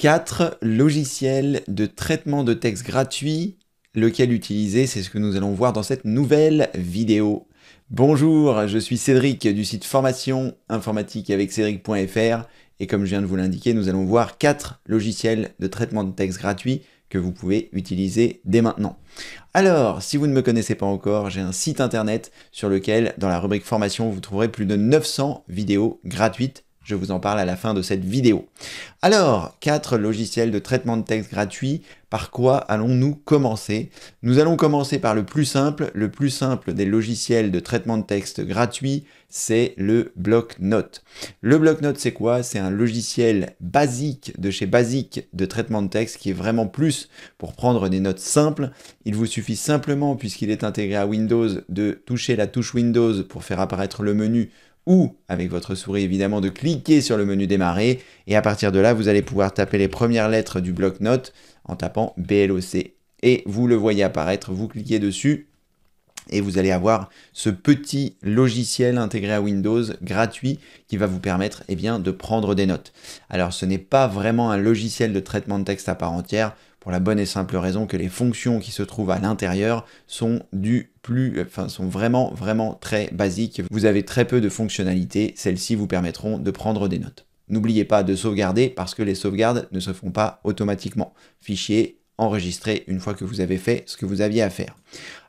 4. logiciels de traitement de texte gratuit. Lequel utiliser, c'est ce que nous allons voir dans cette nouvelle vidéo. Bonjour, je suis Cédric du site formation informatique avec cédric.fr et comme je viens de vous l'indiquer, nous allons voir 4 logiciels de traitement de texte gratuit que vous pouvez utiliser dès maintenant. Alors, si vous ne me connaissez pas encore, j'ai un site internet sur lequel, dans la rubrique formation, vous trouverez plus de 900 vidéos gratuites je vous en parle à la fin de cette vidéo. Alors, quatre logiciels de traitement de texte gratuits, par quoi allons-nous commencer Nous allons commencer par le plus simple. Le plus simple des logiciels de traitement de texte gratuits, c'est le bloc-notes. Le bloc c'est quoi C'est un logiciel basique de chez Basique de traitement de texte qui est vraiment plus pour prendre des notes simples. Il vous suffit simplement, puisqu'il est intégré à Windows, de toucher la touche Windows pour faire apparaître le menu ou avec votre souris évidemment de cliquer sur le menu démarrer et à partir de là vous allez pouvoir taper les premières lettres du bloc-notes en tapant BLOC et vous le voyez apparaître, vous cliquez dessus et vous allez avoir ce petit logiciel intégré à Windows gratuit qui va vous permettre eh bien, de prendre des notes. Alors ce n'est pas vraiment un logiciel de traitement de texte à part entière, pour la bonne et simple raison que les fonctions qui se trouvent à l'intérieur sont du plus, euh, enfin sont vraiment vraiment très basiques. Vous avez très peu de fonctionnalités, celles-ci vous permettront de prendre des notes. N'oubliez pas de sauvegarder parce que les sauvegardes ne se font pas automatiquement. Fichier, enregistrer une fois que vous avez fait ce que vous aviez à faire.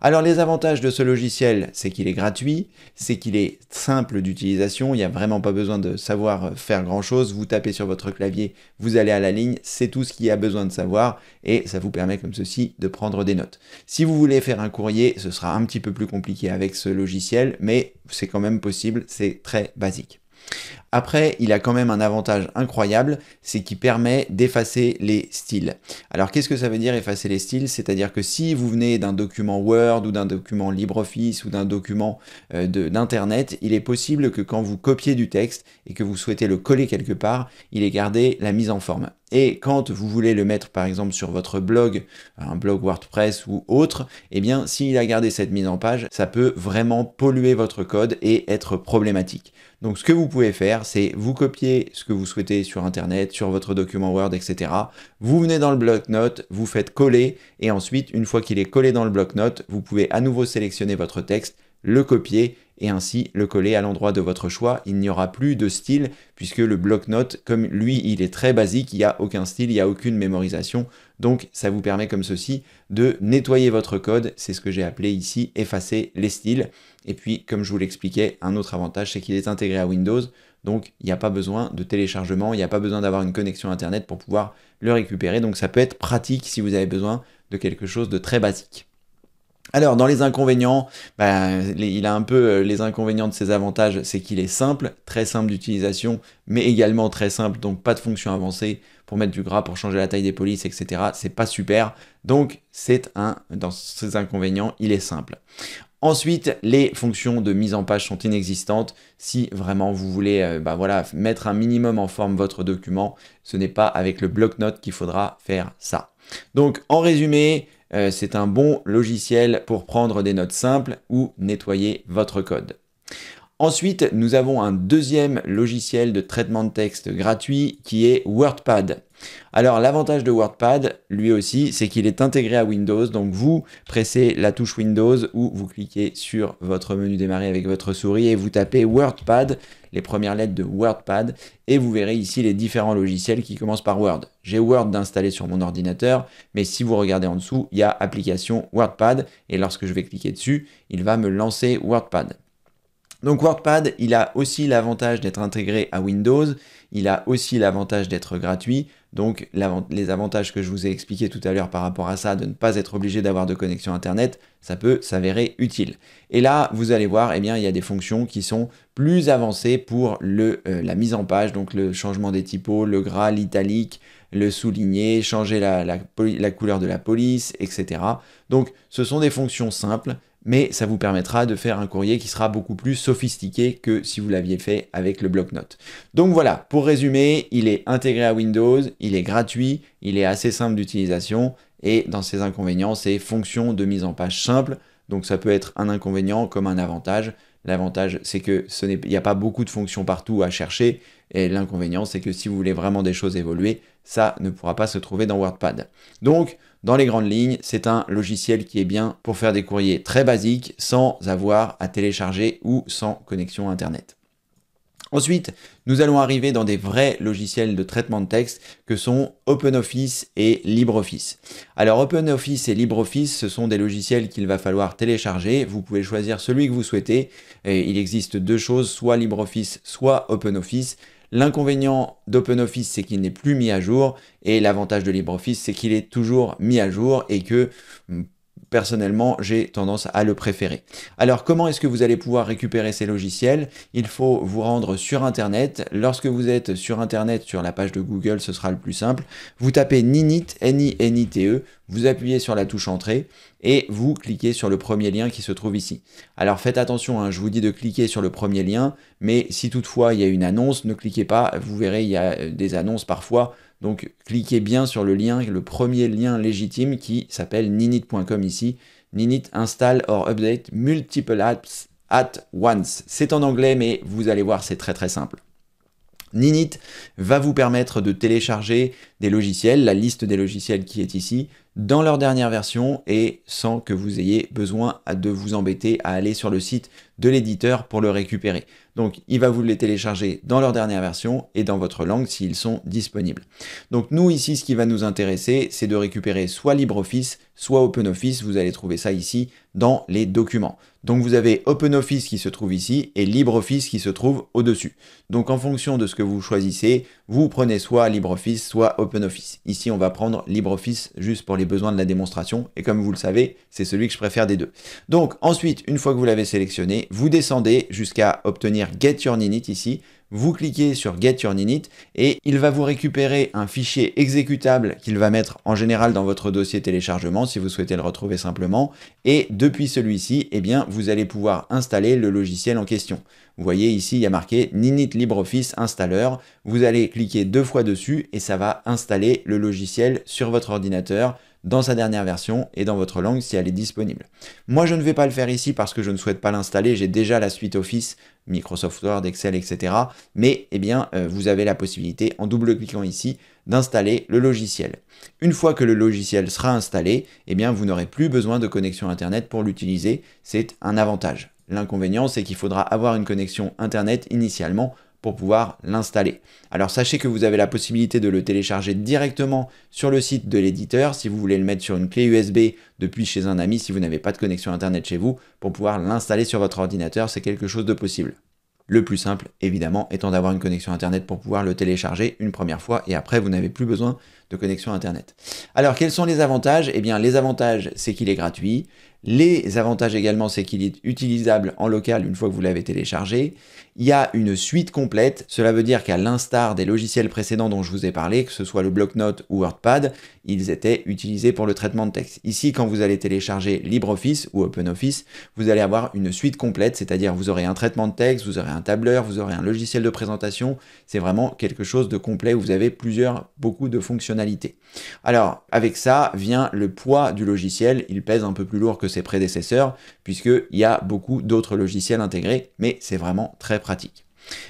Alors les avantages de ce logiciel, c'est qu'il est gratuit, c'est qu'il est simple d'utilisation, il n'y a vraiment pas besoin de savoir faire grand-chose, vous tapez sur votre clavier, vous allez à la ligne, c'est tout ce qu'il y a besoin de savoir et ça vous permet comme ceci de prendre des notes. Si vous voulez faire un courrier, ce sera un petit peu plus compliqué avec ce logiciel, mais c'est quand même possible, c'est très basique. Après, il a quand même un avantage incroyable, c'est qu'il permet d'effacer les styles. Alors qu'est-ce que ça veut dire effacer les styles C'est-à-dire que si vous venez d'un document Word ou d'un document LibreOffice ou d'un document euh, d'Internet, il est possible que quand vous copiez du texte et que vous souhaitez le coller quelque part, il ait gardé la mise en forme. Et quand vous voulez le mettre par exemple sur votre blog, un blog WordPress ou autre, eh bien s'il a gardé cette mise en page, ça peut vraiment polluer votre code et être problématique. Donc ce que vous pouvez faire, c'est vous copier ce que vous souhaitez sur Internet, sur votre document Word, etc. Vous venez dans le bloc-notes, vous faites coller, et ensuite, une fois qu'il est collé dans le bloc-notes, vous pouvez à nouveau sélectionner votre texte, le copier et ainsi le coller à l'endroit de votre choix. Il n'y aura plus de style puisque le bloc-notes, comme lui, il est très basique, il n'y a aucun style, il n'y a aucune mémorisation. Donc ça vous permet comme ceci de nettoyer votre code, c'est ce que j'ai appelé ici effacer les styles. Et puis comme je vous l'expliquais, un autre avantage c'est qu'il est intégré à Windows, donc il n'y a pas besoin de téléchargement, il n'y a pas besoin d'avoir une connexion Internet pour pouvoir le récupérer. Donc ça peut être pratique si vous avez besoin de quelque chose de très basique. Alors, dans les inconvénients, bah, il a un peu euh, les inconvénients de ses avantages, c'est qu'il est simple, très simple d'utilisation, mais également très simple, donc pas de fonction avancée pour mettre du gras, pour changer la taille des polices, etc. C'est pas super. Donc, c'est un, dans ses inconvénients, il est simple. Ensuite, les fonctions de mise en page sont inexistantes. Si vraiment vous voulez euh, bah voilà, mettre un minimum en forme votre document, ce n'est pas avec le bloc-notes qu'il faudra faire ça. Donc en résumé, euh, c'est un bon logiciel pour prendre des notes simples ou nettoyer votre code. Ensuite, nous avons un deuxième logiciel de traitement de texte gratuit qui est WordPad. Alors l'avantage de WordPad, lui aussi, c'est qu'il est intégré à Windows. Donc vous pressez la touche Windows ou vous cliquez sur votre menu démarrer avec votre souris et vous tapez WordPad, les premières lettres de WordPad, et vous verrez ici les différents logiciels qui commencent par Word. J'ai Word installé sur mon ordinateur, mais si vous regardez en dessous, il y a application WordPad et lorsque je vais cliquer dessus, il va me lancer WordPad. Donc WordPad, il a aussi l'avantage d'être intégré à Windows, il a aussi l'avantage d'être gratuit, donc les avantages que je vous ai expliqués tout à l'heure par rapport à ça, de ne pas être obligé d'avoir de connexion Internet, ça peut s'avérer utile. Et là, vous allez voir, eh bien, il y a des fonctions qui sont plus avancées pour euh, la mise en page, donc le changement des typos, le gras, l'italique, le souligner, changer la couleur de la police, etc. Donc ce sont des fonctions simples mais ça vous permettra de faire un courrier qui sera beaucoup plus sophistiqué que si vous l'aviez fait avec le bloc-notes. Donc voilà, pour résumer, il est intégré à Windows, il est gratuit, il est assez simple d'utilisation, et dans ses inconvénients, c'est fonction de mise en page simple, donc ça peut être un inconvénient comme un avantage. L'avantage, c'est que ce n'est, il n'y a pas beaucoup de fonctions partout à chercher. Et l'inconvénient, c'est que si vous voulez vraiment des choses évoluer, ça ne pourra pas se trouver dans WordPad. Donc, dans les grandes lignes, c'est un logiciel qui est bien pour faire des courriers très basiques sans avoir à télécharger ou sans connexion Internet. Ensuite, nous allons arriver dans des vrais logiciels de traitement de texte que sont OpenOffice et LibreOffice. Alors OpenOffice et LibreOffice, ce sont des logiciels qu'il va falloir télécharger. Vous pouvez choisir celui que vous souhaitez. il existe deux choses, soit LibreOffice, soit OpenOffice. L'inconvénient d'OpenOffice, c'est qu'il n'est plus mis à jour, et l'avantage de LibreOffice, c'est qu'il est toujours mis à jour et que hmm, personnellement, j'ai tendance à le préférer. Alors, comment est-ce que vous allez pouvoir récupérer ces logiciels Il faut vous rendre sur Internet. Lorsque vous êtes sur Internet, sur la page de Google, ce sera le plus simple. Vous tapez Ninit, N-I-N-I-T-E, vous appuyez sur la touche Entrée et vous cliquez sur le premier lien qui se trouve ici. Alors faites attention, hein, je vous dis de cliquer sur le premier lien, mais si toutefois il y a une annonce, ne cliquez pas, vous verrez, il y a euh, des annonces parfois donc cliquez bien sur le lien, le premier lien légitime qui s'appelle ninit.com ici. Ninit install or update multiple apps at once. C'est en anglais, mais vous allez voir, c'est très très simple. Ninit va vous permettre de télécharger des logiciels, la liste des logiciels qui est ici, dans leur dernière version et sans que vous ayez besoin de vous embêter à aller sur le site de l'éditeur pour le récupérer. Donc il va vous les télécharger dans leur dernière version et dans votre langue s'ils sont disponibles. Donc nous ici ce qui va nous intéresser c'est de récupérer soit LibreOffice soit OpenOffice. Vous allez trouver ça ici dans les documents. Donc vous avez OpenOffice qui se trouve ici et LibreOffice qui se trouve au-dessus. Donc en fonction de ce que vous choisissez, vous prenez soit LibreOffice, soit OpenOffice. Ici on va prendre LibreOffice juste pour les besoins de la démonstration et comme vous le savez, c'est celui que je préfère des deux. Donc ensuite, une fois que vous l'avez sélectionné, vous descendez jusqu'à obtenir Get Your Ninit ici. Vous cliquez sur Get Your Ninit et il va vous récupérer un fichier exécutable qu'il va mettre en général dans votre dossier téléchargement si vous souhaitez le retrouver simplement. Et depuis celui-ci, eh bien, vous allez pouvoir installer le logiciel en question. Vous voyez ici, il y a marqué Ninit LibreOffice Installer. Vous allez cliquer deux fois dessus et ça va installer le logiciel sur votre ordinateur dans sa dernière version et dans votre langue si elle est disponible. Moi, je ne vais pas le faire ici parce que je ne souhaite pas l'installer. J'ai déjà la suite Office, Microsoft Word, Excel, etc. Mais eh bien, euh, vous avez la possibilité, en double-cliquant ici, d'installer le logiciel. Une fois que le logiciel sera installé, eh bien, vous n'aurez plus besoin de connexion Internet pour l'utiliser. C'est un avantage. L'inconvénient, c'est qu'il faudra avoir une connexion Internet initialement pour pouvoir l'installer. Alors sachez que vous avez la possibilité de le télécharger directement sur le site de l'éditeur si vous voulez le mettre sur une clé USB depuis chez un ami si vous n'avez pas de connexion internet chez vous pour pouvoir l'installer sur votre ordinateur, c'est quelque chose de possible. Le plus simple, évidemment, étant d'avoir une connexion Internet pour pouvoir le télécharger une première fois et après, vous n'avez plus besoin de connexion Internet. Alors, quels sont les avantages Eh bien, les avantages, c'est qu'il est gratuit. Les avantages également, c'est qu'il est utilisable en local une fois que vous l'avez téléchargé il y a une suite complète. Cela veut dire qu'à l'instar des logiciels précédents dont je vous ai parlé, que ce soit le bloc-notes ou WordPad, ils étaient utilisés pour le traitement de texte. Ici, quand vous allez télécharger LibreOffice ou OpenOffice, vous allez avoir une suite complète, c'est-à-dire vous aurez un traitement de texte, vous aurez un tableur, vous aurez un logiciel de présentation. C'est vraiment quelque chose de complet où vous avez plusieurs, beaucoup de fonctionnalités. Alors, avec ça vient le poids du logiciel. Il pèse un peu plus lourd que ses prédécesseurs puisqu'il y a beaucoup d'autres logiciels intégrés, mais c'est vraiment très pratique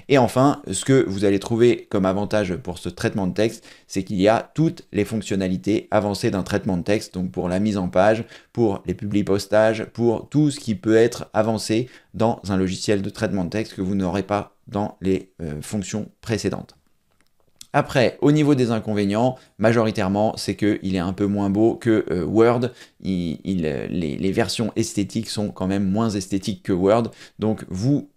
et enfin, ce que vous allez trouver comme avantage pour ce traitement de texte, c'est qu'il y a toutes les fonctionnalités avancées d'un traitement de texte, donc pour la mise en page, pour les publipostages, pour tout ce qui peut être avancé dans un logiciel de traitement de texte que vous n'aurez pas dans les euh, fonctions précédentes. Après, au niveau des inconvénients, majoritairement, c'est qu'il est un peu moins beau que euh, Word. Euh, les, les versions esthétiques sont quand même moins esthétiques que Word. Donc vous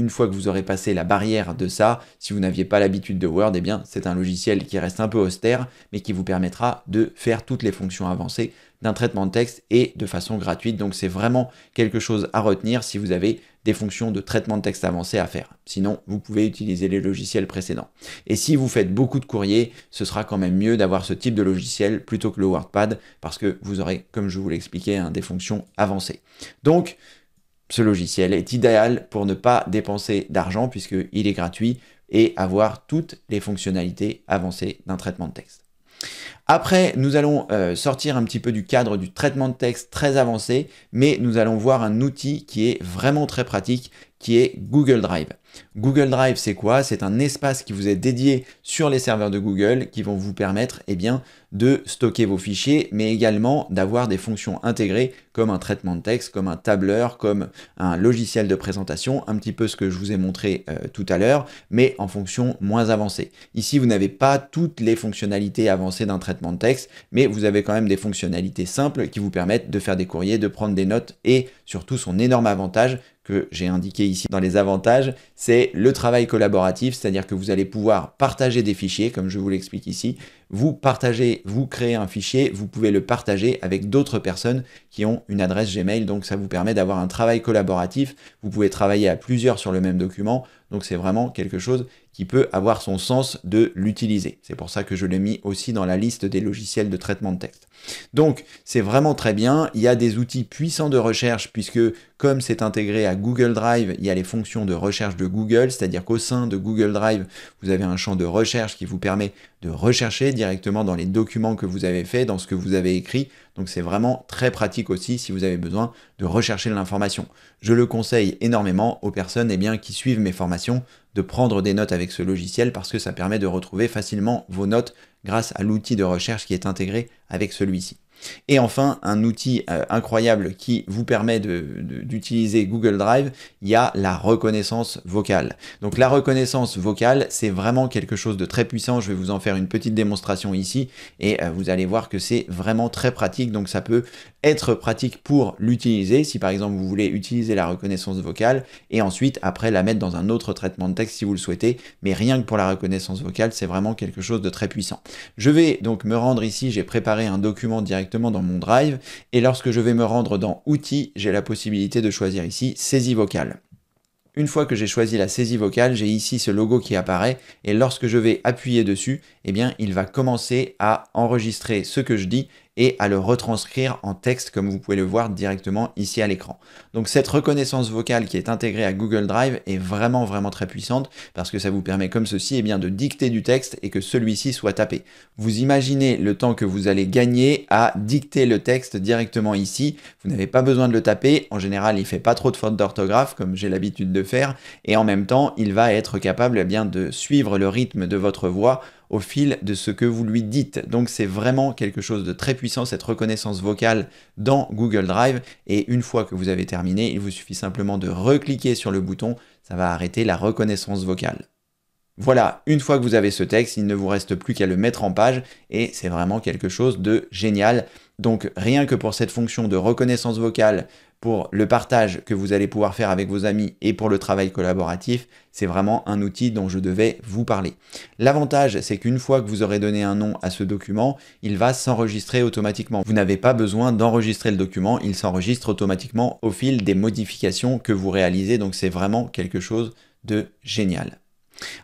une fois que vous aurez passé la barrière de ça, si vous n'aviez pas l'habitude de Word, eh bien c'est un logiciel qui reste un peu austère, mais qui vous permettra de faire toutes les fonctions avancées d'un traitement de texte et de façon gratuite. Donc c'est vraiment quelque chose à retenir si vous avez des fonctions de traitement de texte avancé à faire. Sinon, vous pouvez utiliser les logiciels précédents. Et si vous faites beaucoup de courriers, ce sera quand même mieux d'avoir ce type de logiciel plutôt que le WordPad parce que vous aurez, comme je vous l'expliquais, hein, des fonctions avancées. Donc, ce logiciel est idéal pour ne pas dépenser d'argent puisqu'il est gratuit et avoir toutes les fonctionnalités avancées d'un traitement de texte. Après, nous allons euh, sortir un petit peu du cadre du traitement de texte très avancé, mais nous allons voir un outil qui est vraiment très pratique qui est Google Drive. Google Drive, c'est quoi C'est un espace qui vous est dédié sur les serveurs de Google qui vont vous permettre eh bien, de stocker vos fichiers, mais également d'avoir des fonctions intégrées comme un traitement de texte, comme un tableur, comme un logiciel de présentation, un petit peu ce que je vous ai montré euh, tout à l'heure, mais en fonction moins avancée. Ici, vous n'avez pas toutes les fonctionnalités avancées d'un traitement de texte, mais vous avez quand même des fonctionnalités simples qui vous permettent de faire des courriers, de prendre des notes et surtout son énorme avantage que j'ai indiqué ici dans les avantages, c'est le travail collaboratif, c'est-à-dire que vous allez pouvoir partager des fichiers, comme je vous l'explique ici. Vous partagez, vous créez un fichier, vous pouvez le partager avec d'autres personnes qui ont une adresse Gmail, donc ça vous permet d'avoir un travail collaboratif. Vous pouvez travailler à plusieurs sur le même document, donc c'est vraiment quelque chose qui peut avoir son sens de l'utiliser. C'est pour ça que je l'ai mis aussi dans la liste des logiciels de traitement de texte. Donc c'est vraiment très bien, il y a des outils puissants de recherche puisque comme c'est intégré à Google Drive, il y a les fonctions de recherche de Google, c'est-à-dire qu'au sein de Google Drive, vous avez un champ de recherche qui vous permet de rechercher directement dans les documents que vous avez faits, dans ce que vous avez écrit. Donc c'est vraiment très pratique aussi si vous avez besoin de rechercher l'information. Je le conseille énormément aux personnes eh bien, qui suivent mes formations de prendre des notes avec ce logiciel parce que ça permet de retrouver facilement vos notes grâce à l'outil de recherche qui est intégré avec celui-ci. Et enfin, un outil euh, incroyable qui vous permet d'utiliser Google Drive, il y a la reconnaissance vocale. Donc la reconnaissance vocale, c'est vraiment quelque chose de très puissant. Je vais vous en faire une petite démonstration ici et euh, vous allez voir que c'est vraiment très pratique. Donc ça peut être pratique pour l'utiliser si par exemple vous voulez utiliser la reconnaissance vocale et ensuite après la mettre dans un autre traitement de texte si vous le souhaitez. Mais rien que pour la reconnaissance vocale, c'est vraiment quelque chose de très puissant. Je vais donc me rendre ici, j'ai préparé un document direct dans mon drive. Et lorsque je vais me rendre dans Outils, j'ai la possibilité de choisir ici Saisie vocale. Une fois que j'ai choisi la saisie vocale, j'ai ici ce logo qui apparaît et lorsque je vais appuyer dessus, eh bien, il va commencer à enregistrer ce que je dis et à le retranscrire en texte comme vous pouvez le voir directement ici à l'écran. Donc cette reconnaissance vocale qui est intégrée à Google Drive est vraiment vraiment très puissante parce que ça vous permet comme ceci eh bien, de dicter du texte et que celui-ci soit tapé. Vous imaginez le temps que vous allez gagner à dicter le texte directement ici. Vous n'avez pas besoin de le taper. En général, il fait pas trop de fautes d'orthographe comme j'ai l'habitude de faire et en même temps, il va être capable eh bien, de suivre le rythme de votre voix au fil de ce que vous lui dites. Donc c'est vraiment quelque chose de très puissant, cette reconnaissance vocale dans Google Drive. Et une fois que vous avez terminé, il vous suffit simplement de recliquer sur le bouton, ça va arrêter la reconnaissance vocale. Voilà, une fois que vous avez ce texte, il ne vous reste plus qu'à le mettre en page et c'est vraiment quelque chose de génial. Donc rien que pour cette fonction de reconnaissance vocale, pour le partage que vous allez pouvoir faire avec vos amis et pour le travail collaboratif, c'est vraiment un outil dont je devais vous parler. L'avantage, c'est qu'une fois que vous aurez donné un nom à ce document, il va s'enregistrer automatiquement. Vous n'avez pas besoin d'enregistrer le document, il s'enregistre automatiquement au fil des modifications que vous réalisez, donc c'est vraiment quelque chose de génial.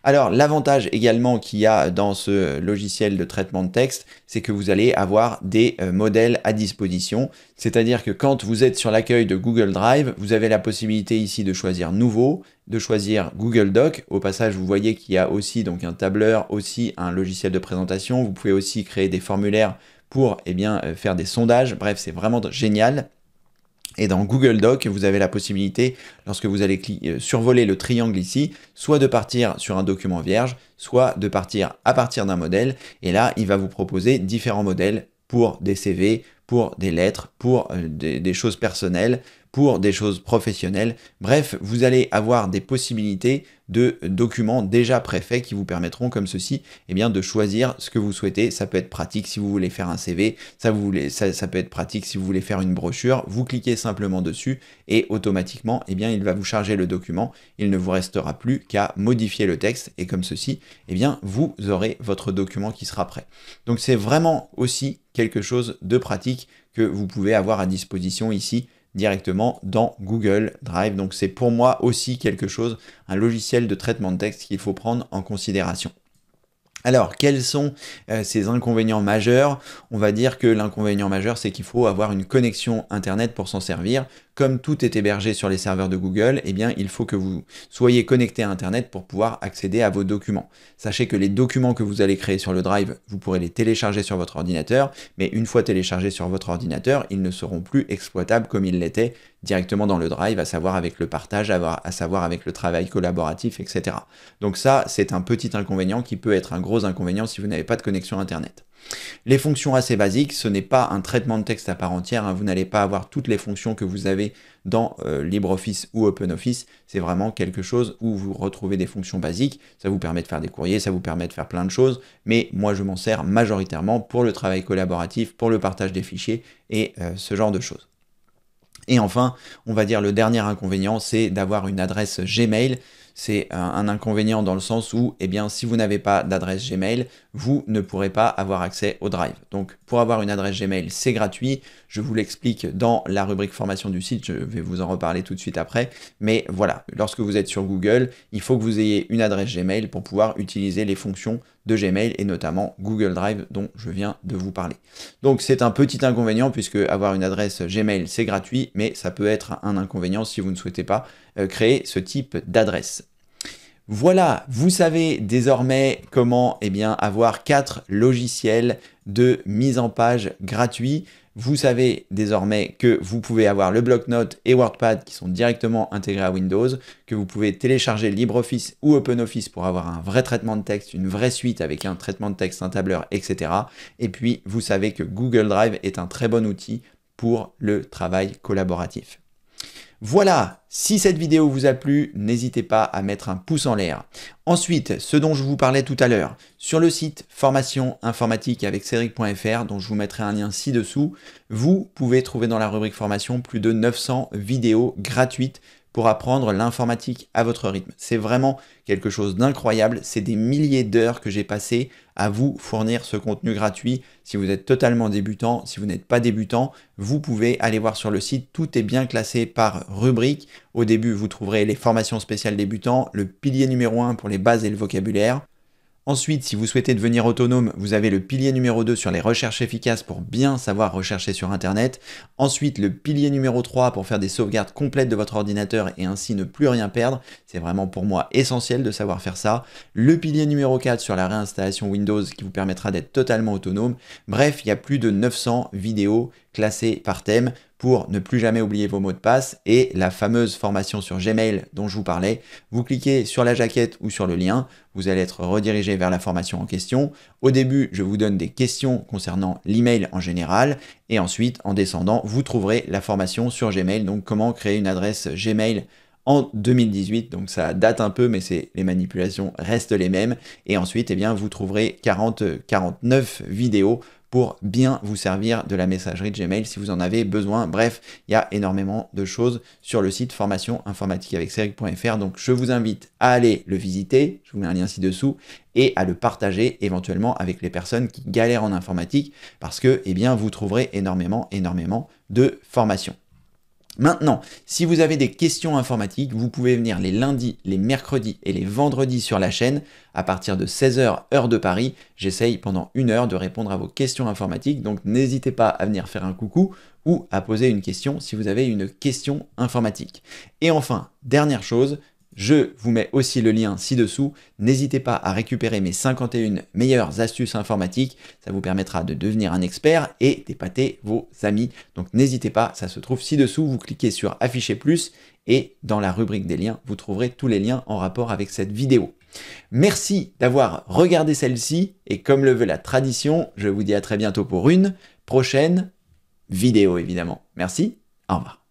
Alors l'avantage également qu'il y a dans ce logiciel de traitement de texte, c'est que vous allez avoir des euh, modèles à disposition. C'est-à-dire que quand vous êtes sur l'accueil de Google Drive, vous avez la possibilité ici de choisir Nouveau, de choisir Google Doc. Au passage, vous voyez qu'il y a aussi donc un tableur, aussi un logiciel de présentation. Vous pouvez aussi créer des formulaires pour eh bien, euh, faire des sondages. Bref, c'est vraiment génial. Et dans Google Doc, vous avez la possibilité, lorsque vous allez euh, survoler le triangle ici, soit de partir sur un document vierge, soit de partir à partir d'un modèle. Et là, il va vous proposer différents modèles pour des CV, pour des lettres, pour euh, des, choses personnelles, pour des choses professionnelles. Bref, vous allez avoir des possibilités de documents déjà préfaits qui vous permettront, comme ceci, eh bien, de choisir ce que vous souhaitez. Ça peut être pratique si vous voulez faire un CV, ça, vous ça, ça peut être pratique si vous voulez faire une brochure. Vous cliquez simplement dessus et automatiquement, eh bien, il va vous charger le document. Il ne vous restera plus qu'à modifier le texte et comme ceci, eh bien, vous aurez votre document qui sera prêt. Donc, c'est vraiment aussi quelque chose de pratique que vous pouvez avoir à disposition ici directement dans Google Drive. Donc c'est pour moi aussi quelque chose, un logiciel de traitement de texte qu'il faut prendre en considération. Alors, quels sont euh, ces inconvénients majeurs On va dire que l'inconvénient majeur, c'est qu'il faut avoir une connexion Internet pour s'en servir comme tout est hébergé sur les serveurs de Google, eh bien, il faut que vous soyez connecté à Internet pour pouvoir accéder à vos documents. Sachez que les documents que vous allez créer sur le Drive, vous pourrez les télécharger sur votre ordinateur, mais une fois téléchargés sur votre ordinateur, ils ne seront plus exploitables comme ils l'étaient directement dans le Drive, à savoir avec le partage, à savoir avec le travail collaboratif, etc. Donc ça, c'est un petit inconvénient qui peut être un gros inconvénient si vous n'avez pas de connexion Internet. Les fonctions assez basiques, ce n'est pas un traitement de texte à part entière, hein. vous n'allez pas avoir toutes les fonctions que vous avez dans euh, LibreOffice ou OpenOffice, c'est vraiment quelque chose où vous retrouvez des fonctions basiques, ça vous permet de faire des courriers, ça vous permet de faire plein de choses, mais moi je m'en sers majoritairement pour le travail collaboratif, pour le partage des fichiers et euh, ce genre de choses. Et enfin, on va dire le dernier inconvénient, c'est d'avoir une adresse Gmail. C'est un, inconvénient dans le sens où, eh bien, si vous n'avez pas d'adresse Gmail, vous ne pourrez pas avoir accès au Drive. Donc, pour avoir une adresse Gmail, c'est gratuit. Je vous l'explique dans la rubrique formation du site. Je vais vous en reparler tout de suite après. Mais voilà, lorsque vous êtes sur Google, il faut que vous ayez une adresse Gmail pour pouvoir utiliser les fonctions de Gmail et notamment Google Drive dont je viens de vous parler. Donc c'est un petit inconvénient puisque avoir une adresse Gmail c'est gratuit mais ça peut être un inconvénient si vous ne souhaitez pas euh, créer ce type d'adresse. Voilà, vous savez désormais comment et eh bien, avoir quatre logiciels de mise en page gratuits. Vous savez désormais que vous pouvez avoir le bloc-notes et WordPad qui sont directement intégrés à Windows, que vous pouvez télécharger LibreOffice ou OpenOffice pour avoir un vrai traitement de texte, une vraie suite avec un traitement de texte, un tableur, etc. Et puis, vous savez que Google Drive est un très bon outil pour le travail collaboratif. Voilà, si cette vidéo vous a plu, n'hésitez pas à mettre un pouce en l'air. Ensuite, ce dont je vous parlais tout à l'heure, sur le site formation informatique avec Cédric.fr, dont je vous mettrai un lien ci-dessous, vous pouvez trouver dans la rubrique formation plus de 900 vidéos gratuites pour apprendre l'informatique à votre rythme. C'est vraiment quelque chose d'incroyable, c'est des milliers d'heures que j'ai passées à vous fournir ce contenu gratuit. Si vous êtes totalement débutant, si vous n'êtes pas débutant, vous pouvez aller voir sur le site. Tout est bien classé par rubrique. Au début, vous trouverez les formations spéciales débutants, le pilier numéro 1 pour les bases et le vocabulaire, Ensuite, si vous souhaitez devenir autonome, vous avez le pilier numéro 2 sur les recherches efficaces pour bien savoir rechercher sur Internet. Ensuite, le pilier numéro 3 pour faire des sauvegardes complètes de votre ordinateur et ainsi ne plus rien perdre. C'est vraiment pour moi essentiel de savoir faire ça. Le pilier numéro 4 sur la réinstallation Windows qui vous permettra d'être totalement autonome. Bref, il y a plus de 900 vidéos classées par thème pour ne plus jamais oublier vos mots de passe et la fameuse formation sur Gmail dont je vous parlais. Vous cliquez sur la jaquette ou sur le lien, vous allez être redirigé vers la formation en question. Au début, je vous donne des questions concernant l'email en général et ensuite, en descendant, vous trouverez la formation sur Gmail, donc comment créer une adresse Gmail en 2018, donc ça date un peu, mais les manipulations restent les mêmes. Et ensuite, eh bien, vous trouverez 40, 49 vidéos pour bien vous servir de la messagerie de Gmail si vous en avez besoin. Bref, il y a énormément de choses sur le site formation informatique avec Donc je vous invite à aller le visiter, je vous mets un lien ci-dessous, et à le partager éventuellement avec les personnes qui galèrent en informatique parce que eh bien, vous trouverez énormément, énormément de formations. Maintenant, si vous avez des questions informatiques, vous pouvez venir les lundis, les mercredis et les vendredis sur la chaîne. À partir de 16h, heure de Paris, j'essaye pendant une heure de répondre à vos questions informatiques. Donc n'hésitez pas à venir faire un coucou ou à poser une question si vous avez une question informatique. Et enfin, dernière chose, je vous mets aussi le lien ci-dessous. N'hésitez pas à récupérer mes 51 meilleures astuces informatiques. Ça vous permettra de devenir un expert et d'épater vos amis. Donc n'hésitez pas, ça se trouve ci-dessous. Vous cliquez sur afficher plus et dans la rubrique des liens, vous trouverez tous les liens en rapport avec cette vidéo. Merci d'avoir regardé celle-ci et comme le veut la tradition, je vous dis à très bientôt pour une prochaine vidéo évidemment. Merci, au revoir.